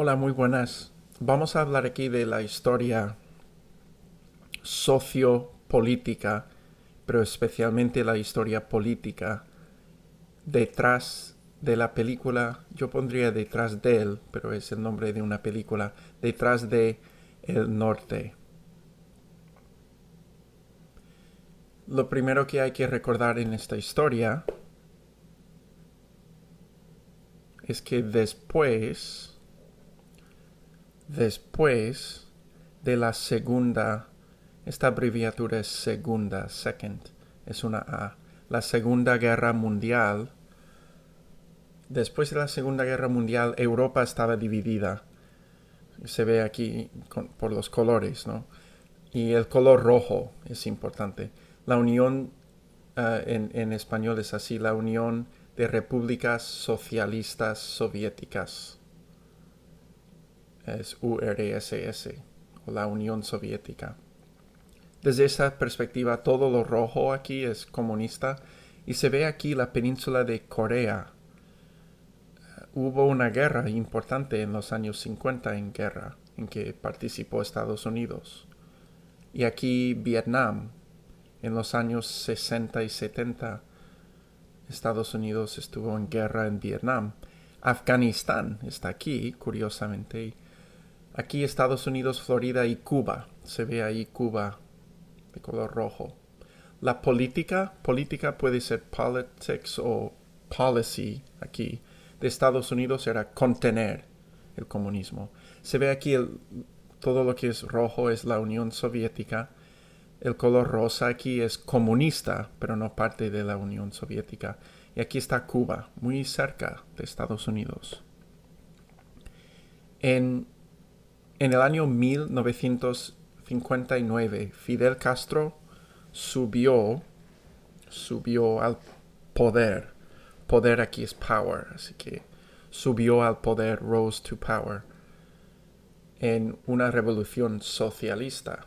Hola, muy buenas. Vamos a hablar aquí de la historia sociopolítica, pero especialmente la historia política detrás de la película, yo pondría detrás de él, pero es el nombre de una película, detrás de El Norte. Lo primero que hay que recordar en esta historia es que después después de la segunda, esta abreviatura es segunda, second, es una A, la Segunda Guerra Mundial. Después de la Segunda Guerra Mundial, Europa estaba dividida. Se ve aquí por los colores, ¿no? Y el color rojo es importante. La Unión, ah, en español es así, la Unión de Repúblicas Socialistas Soviéticas es URSS o la Unión Soviética. Desde esa perspectiva, todo lo rojo aquí es comunista y se ve aquí la península de Corea. Hubo una guerra importante en los años 50 en guerra, en que participó Estados Unidos. Y aquí Vietnam, en los años 60 y 70, Estados Unidos estuvo en guerra en Vietnam. Afganistán está aquí, curiosamente, Aquí Estados Unidos, Florida y Cuba. Se ve ahí Cuba de color rojo. La política, política puede ser politics o policy aquí. De Estados Unidos era contener el comunismo. Se ve aquí todo lo que es rojo es la Unión Soviética. El color rosa aquí es comunista, pero no parte de la Unión Soviética. Y aquí está Cuba, muy cerca de Estados Unidos. En en el año 1959, Fidel Castro subió, subió al poder. Poder aquí es power, así que subió al poder, rose to power, en una revolución socialista.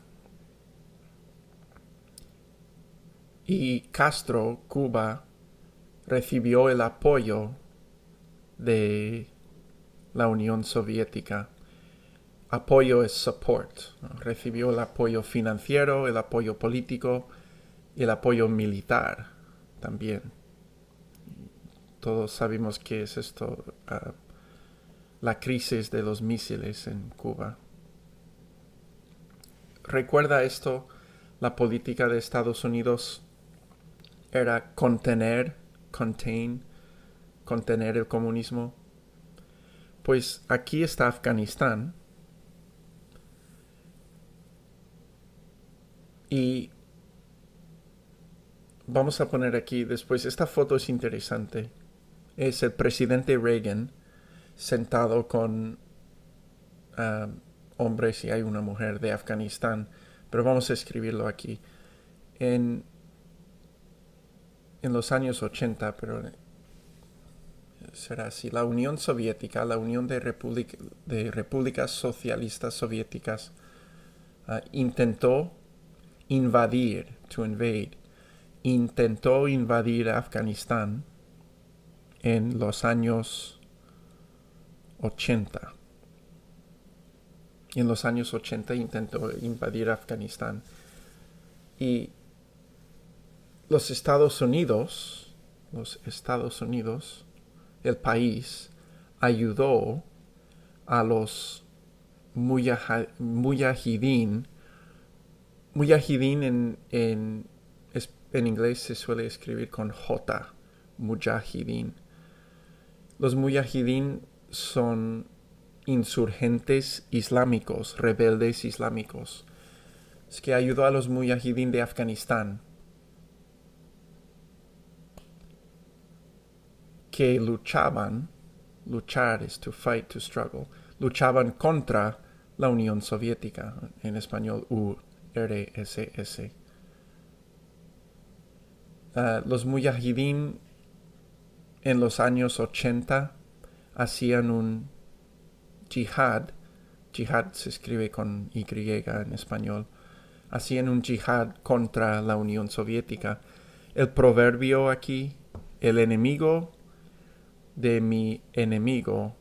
Y Castro, Cuba, recibió el apoyo de la Unión Soviética apoyo es support. Recibió el apoyo financiero, el apoyo político y el apoyo militar también. Todos sabemos qué es esto, ah, la crisis de los misiles en Cuba. Recuerda esto, la política de Estados Unidos era contener, contain, contener el comunismo. Pues aquí está Afganistán, Y vamos a poner aquí después, esta foto es interesante. Es el presidente Reagan sentado con um, hombres y hay una mujer de Afganistán, pero vamos a escribirlo aquí. En, en los años 80, pero será así, la Unión Soviética, la Unión de, de Repúblicas Socialistas Soviéticas, ah, intentó invadir, to invade, intentó invadir Afganistán en los años 80. En los años 80 intentó invadir Afganistán. Y los Estados Unidos, los Estados Unidos, el país, ayudó a los ...Mujahideen... Mujahidin en, en, inglés se suele escribir con J, mujahidin. Los Muyahidin son insurgentes islámicos, rebeldes islámicos, es que ayudó a los Mujahidin de Afganistán, que luchaban, luchar es to fight, to struggle, luchaban contra la Unión Soviética, en español U RSS. Ah, los mujahideen en los años 80 hacían un jihad. Jihad se escribe con Y en español. Hacían un jihad contra la Unión Soviética. El proverbio aquí, el enemigo de mi enemigo.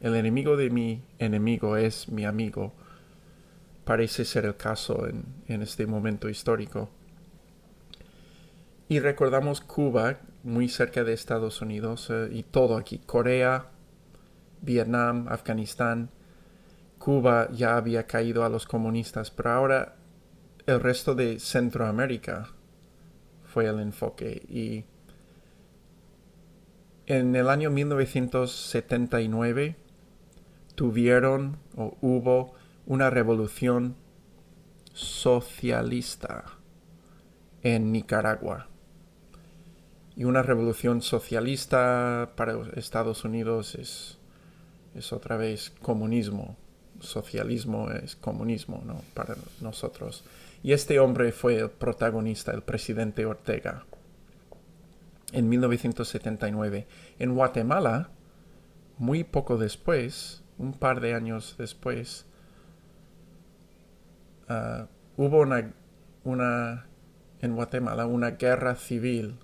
El enemigo de mi enemigo es mi amigo parece ser el caso en, este momento histórico. Y recordamos Cuba, muy cerca de Estados Unidos, eh, y todo aquí, Corea, Vietnam, Afganistán. Cuba ya había caído a los comunistas, pero ahora el resto de Centroamérica fue el enfoque. Y en el año 1979 tuvieron o hubo una revolución socialista en Nicaragua. Y una revolución socialista para Estados Unidos es, es otra vez comunismo. Socialismo es comunismo para nosotros. Y este hombre fue el protagonista, el presidente Ortega, en 1979. En Guatemala, muy poco después, un par de años después, Ah, hubo una, en Guatemala, una guerra civil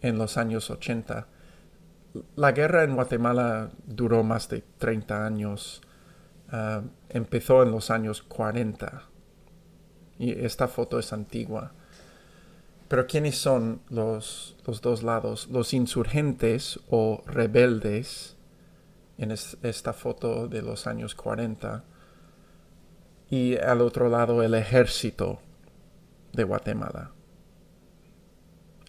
en los años 80. La guerra en Guatemala duró más de 30 años. Ah, empezó en los años 40. Y esta foto es antigua. Pero ¿quiénes son los, dos lados? Los insurgentes o rebeldes en esta foto de los años 40 y al otro lado el ejército de Guatemala.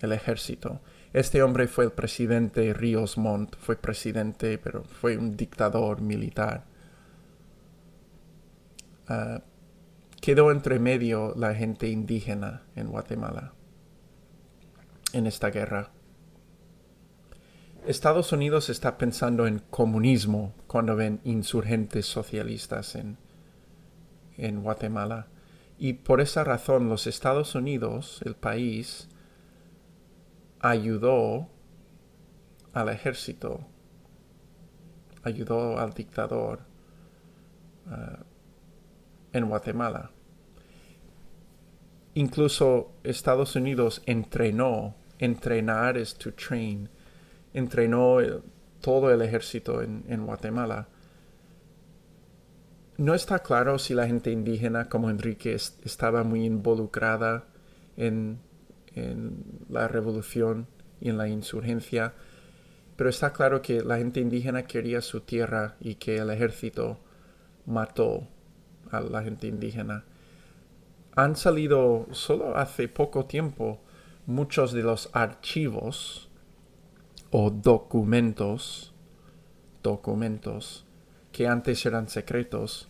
El ejército. Este hombre fue el presidente Ríos Montt, fue presidente, pero fue un dictador militar. Ah, quedó entre medio la gente indígena en Guatemala en esta guerra. Estados Unidos está pensando en comunismo cuando ven insurgentes socialistas en, en Guatemala. Y por esa razón los Estados Unidos, el país, ayudó al ejército, ayudó al dictador eh, en Guatemala. Incluso Estados Unidos entrenó, entrenar es to train, entrenó todo el ejército en, en Guatemala no está claro si la gente indígena como Enrique estaba muy involucrada en, en, la revolución y en la insurgencia, pero está claro que la gente indígena quería su tierra y que el ejército mató a la gente indígena. Han salido solo hace poco tiempo muchos de los archivos o documentos, documentos que antes eran secretos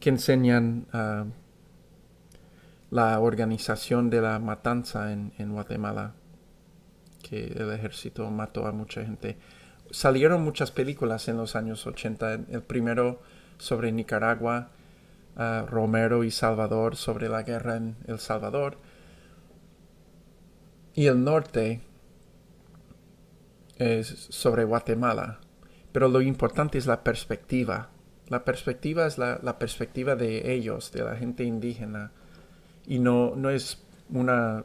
que enseñan ah, la organización de la matanza en, Guatemala, que el ejército mató a mucha gente. Salieron muchas películas en los años 80, el primero sobre Nicaragua, ah, Romero y Salvador, sobre la guerra en El Salvador. Y el norte es sobre Guatemala, pero lo importante es la perspectiva la perspectiva es la, perspectiva de ellos, de la gente indígena, y no, no es una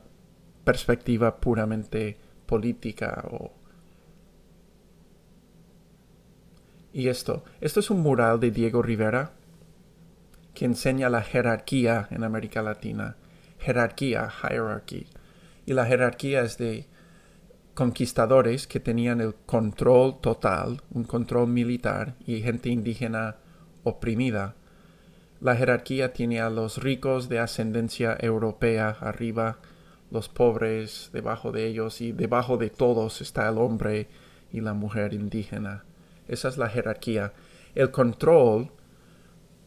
perspectiva puramente política Y esto, esto es un mural de Diego Rivera que enseña la jerarquía en América Latina. Jerarquía, hierarchy. Y la jerarquía es de conquistadores que tenían el control total, un control militar, y gente indígena oprimida. La jerarquía tiene a los ricos de ascendencia europea arriba, los pobres debajo de ellos y debajo de todos está el hombre y la mujer indígena. Esa es la jerarquía. El control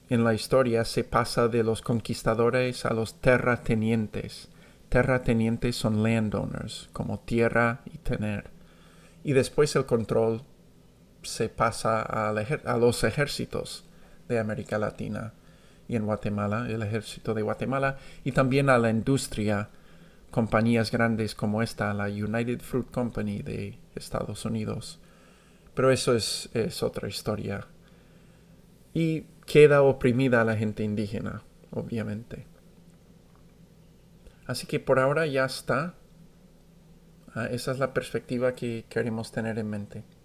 en la historia se pasa de los conquistadores a los terratenientes. Terratenientes son landowners, como tierra y tener. Y después el control se pasa a, los ejércitos de América Latina y en Guatemala, el ejército de Guatemala, y también a la industria, compañías grandes como esta, la United Fruit Company de Estados Unidos. Pero eso es, otra historia. Y queda oprimida a la gente indígena, obviamente. Así que por ahora ya está. Ah, esa es la perspectiva que queremos tener en mente.